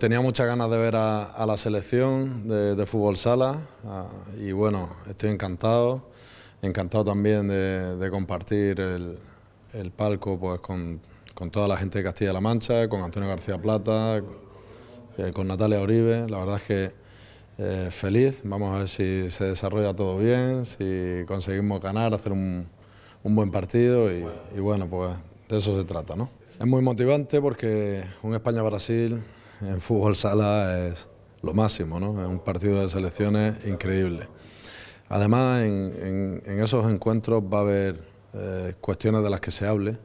Tenía muchas ganas de ver a, la selección de, fútbol sala ah, y bueno, estoy encantado, encantado también de, compartir el, palco pues, con, toda la gente de Castilla-La Mancha, con Antonio García Plata, eh, con Natalia Oribe, la verdad es que eh, feliz, vamos a ver si se desarrolla todo bien, si conseguimos ganar, hacer un, buen partido y, bueno, pues de eso se trata, Es muy motivante porque un España-Brasil en fútbol sala es lo máximo, ¿no? Es un partido de selecciones increíble. Además, en, esos encuentros va a haber eh, cuestiones de las que se hable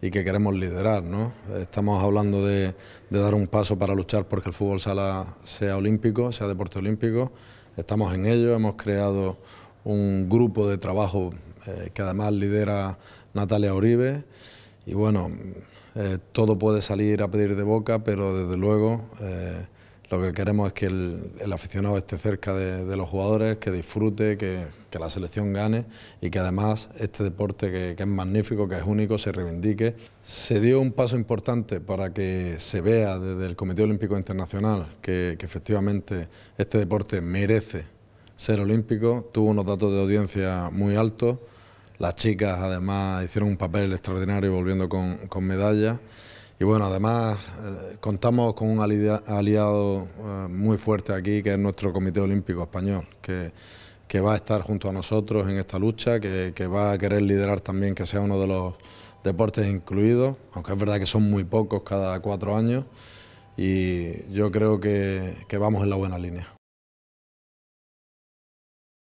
y que queremos liderar, ¿no? Estamos hablando de, dar un paso para luchar porque el fútbol sala sea olímpico, sea deporte olímpico. Estamos en ello, hemos creado un grupo de trabajo eh, que además lidera Natalia Oribe y bueno, eh, todo puede salir a pedir de boca, pero desde luego eh, lo que queremos es que el, aficionado esté cerca de, los jugadores, que disfrute, que, la selección gane y que además este deporte que, es magnífico, que es único, se reivindique. Se dio un paso importante para que se vea desde el Comité Olímpico Internacional que, que efectivamente este deporte merece ser olímpico, tuvo unos datos de audiencia muy altos. Las chicas además hicieron un papel extraordinario volviendo con, con medallas. Y bueno, además eh, contamos con un aliado eh, muy fuerte aquí, que es nuestro Comité Olímpico Español, que, que va a estar junto a nosotros en esta lucha, que, va a querer liderar también que sea uno de los deportes incluidos, aunque es verdad que son muy pocos cada cuatro años, y yo creo que vamos en la buena línea.